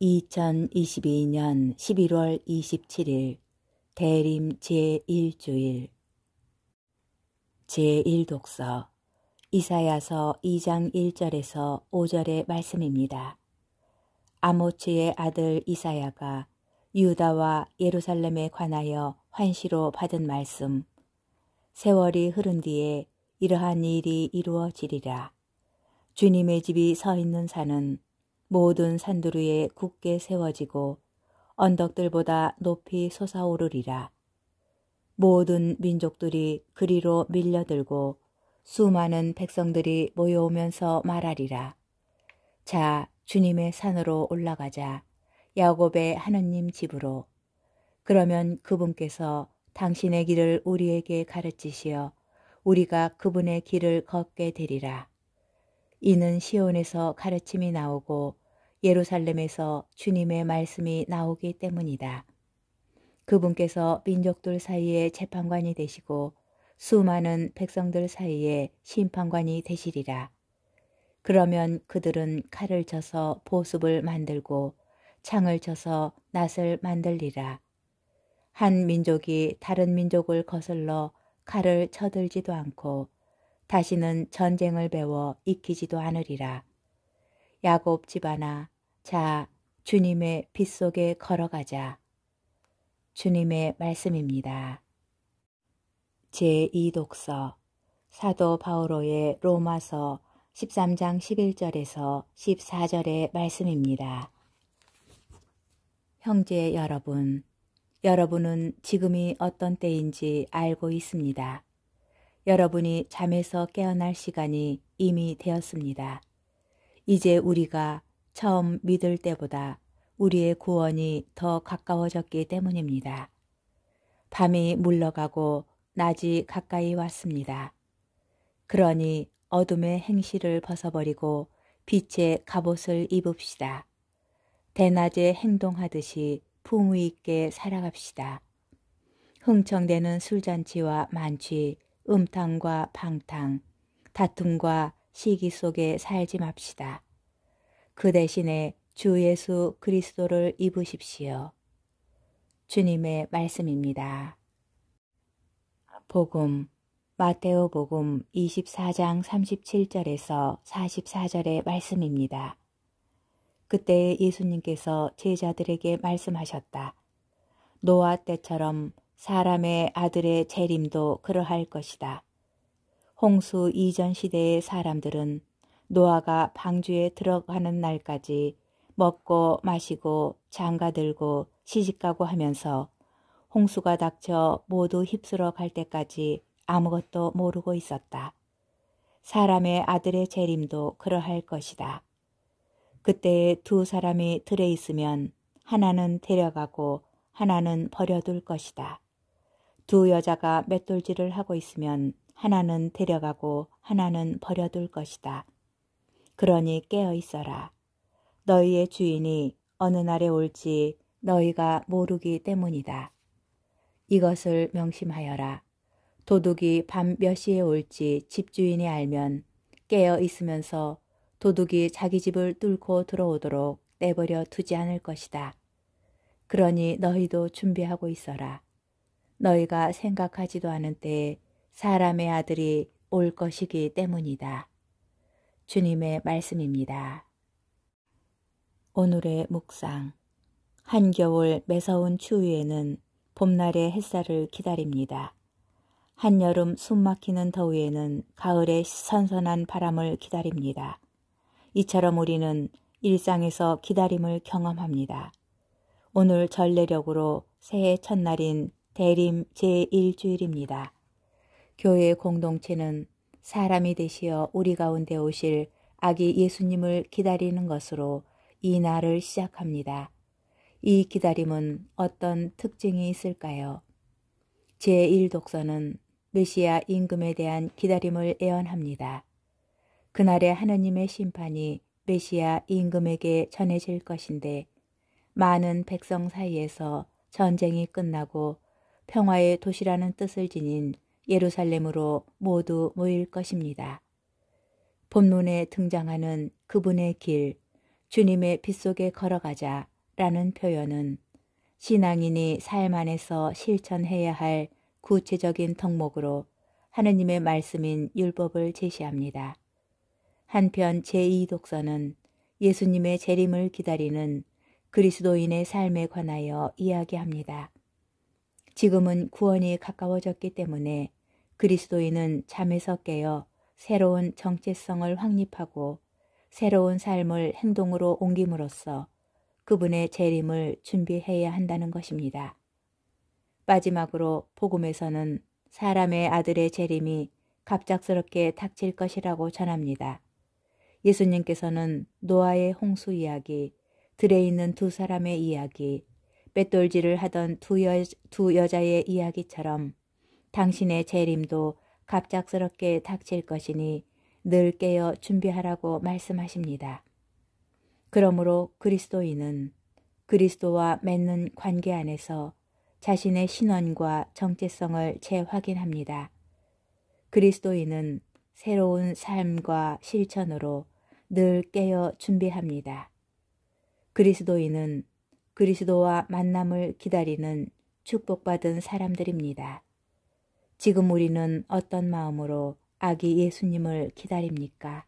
2022년 11월 27일 대림 제1주일 제1독서 이사야서 2장 1절에서 5절의 말씀입니다. 아모츠의 아들 이사야가 유다와 예루살렘에 관하여 환시로 받은 말씀 세월이 흐른 뒤에 이러한 일이 이루어지리라. 주님의 집이 서 있는 산은 모든 산들 위에 굳게 세워지고 언덕들보다 높이 솟아오르리라. 모든 민족들이 그리로 밀려들고 수많은 백성들이 모여오면서 말하리라. 자, 주님의 산으로 올라가자. 야곱의 하느님 집으로. 그러면 그분께서 당신의 길을 우리에게 가르치시어 우리가 그분의 길을 걷게 되리라. 이는 시온에서 가르침이 나오고 예루살렘에서 주님의 말씀이 나오기 때문이다. 그분께서 민족들 사이에 재판관이 되시고 수많은 백성들 사이에 심판관이 되시리라. 그러면 그들은 칼을 쳐서 보습을 만들고 창을 쳐서 낫을 만들리라. 한 민족이 다른 민족을 거슬러 칼을 쳐들지도 않고 다시는 전쟁을 배워 익히지도 않으리라. 야곱 집안아, 자, 주님의 빛속에 걸어가자. 주님의 말씀입니다. 제2독서 사도 바오로의 로마서 13장 11절에서 14절의 말씀입니다. 형제 여러분, 여러분은 지금이 어떤 때인지 알고 있습니다. 여러분이 잠에서 깨어날 시간이 이미 되었습니다. 이제 우리가 처음 믿을 때보다 우리의 구원이 더 가까워졌기 때문입니다. 밤이 물러가고 낮이 가까이 왔습니다. 그러니 어둠의 행실을 벗어버리고 빛의 갑옷을 입읍시다. 대낮에 행동하듯이 품위 있게 살아갑시다. 흥청대는 술잔치와 만취, 음탕과 방탕, 다툼과 시기 속에 살지 맙시다. 그 대신에 주 예수 그리스도를 입으십시오. 주님의 말씀입니다. 복음 마테오 복음 24장 37절에서 44절의 말씀입니다. 그때 예수님께서 제자들에게 말씀하셨다. 노아 때처럼 사람의 아들의 재림도 그러할 것이다. 홍수 이전 시대의 사람들은 노아가 방주에 들어가는 날까지 먹고 마시고 장가들고 시집가고 하면서 홍수가 닥쳐 모두 휩쓸어 갈 때까지 아무것도 모르고 있었다. 사람의 아들의 재림도 그러할 것이다. 그때 두 사람이 들에 있으면 하나는 데려가고 하나는 버려둘 것이다. 두 여자가 맷돌질을 하고 있으면 하나는 데려가고 하나는 버려둘 것이다. 그러니 깨어 있어라. 너희의 주인이 어느 날에 올지 너희가 모르기 때문이다. 이것을 명심하여라. 도둑이 밤 몇 시에 올지 집주인이 알면 깨어 있으면서 도둑이 자기 집을 뚫고 들어오도록 내버려 두지 않을 것이다. 그러니 너희도 준비하고 있어라. 너희가 생각하지도 않은 때에 사람의 아들이 올 것이기 때문이다. 주님의 말씀입니다. 오늘의 묵상 한겨울 매서운 추위에는 봄날의 햇살을 기다립니다. 한여름 숨막히는 더위에는 가을의 선선한 바람을 기다립니다. 이처럼 우리는 일상에서 기다림을 경험합니다. 오늘 전례력으로 새해 첫날인 대림 제1주일입니다. 교회 공동체는 사람이 되시어 우리 가운데 오실 아기 예수님을 기다리는 것으로 이 날을 시작합니다. 이 기다림은 어떤 특징이 있을까요? 제1독서는 메시아 임금에 대한 기다림을 예언합니다. 그날에 하느님의 심판이 메시아 임금에게 전해질 것인데 많은 백성 사이에서 전쟁이 끝나고 평화의 도시라는 뜻을 지닌 예루살렘으로 모두 모일 것입니다. 본문에 등장하는 그분의 길, 주님의 빛속에 걸어가자 라는 표현은 신앙인이 삶 안에서 실천해야 할 구체적인 덕목으로 하느님의 말씀인 율법을 제시합니다. 한편 제2독서는 예수님의 재림을 기다리는 그리스도인의 삶에 관하여 이야기합니다. 지금은 구원이 가까워졌기 때문에 그리스도인은 잠에서 깨어 새로운 정체성을 확립하고 새로운 삶을 행동으로 옮김으로써 그분의 재림을 준비해야 한다는 것입니다. 마지막으로 복음에서는 사람의 아들의 재림이 갑작스럽게 닥칠 것이라고 전합니다. 예수님께서는 노아의 홍수 이야기, 들에 있는 두 사람의 이야기, 맷돌질을 하던 두, 여, 두 여자의 이야기처럼 당신의 재림도 갑작스럽게 닥칠 것이니 늘 깨어 준비하라고 말씀하십니다. 그러므로 그리스도인은 그리스도와 맺는 관계 안에서 자신의 신원과 정체성을 재확인합니다. 그리스도인은 새로운 삶과 실천으로 늘 깨어 준비합니다. 그리스도인은 그리스도와 만남을 기다리는 축복받은 사람들입니다. 지금 우리는 어떤 마음으로 아기 예수님을 기다립니까?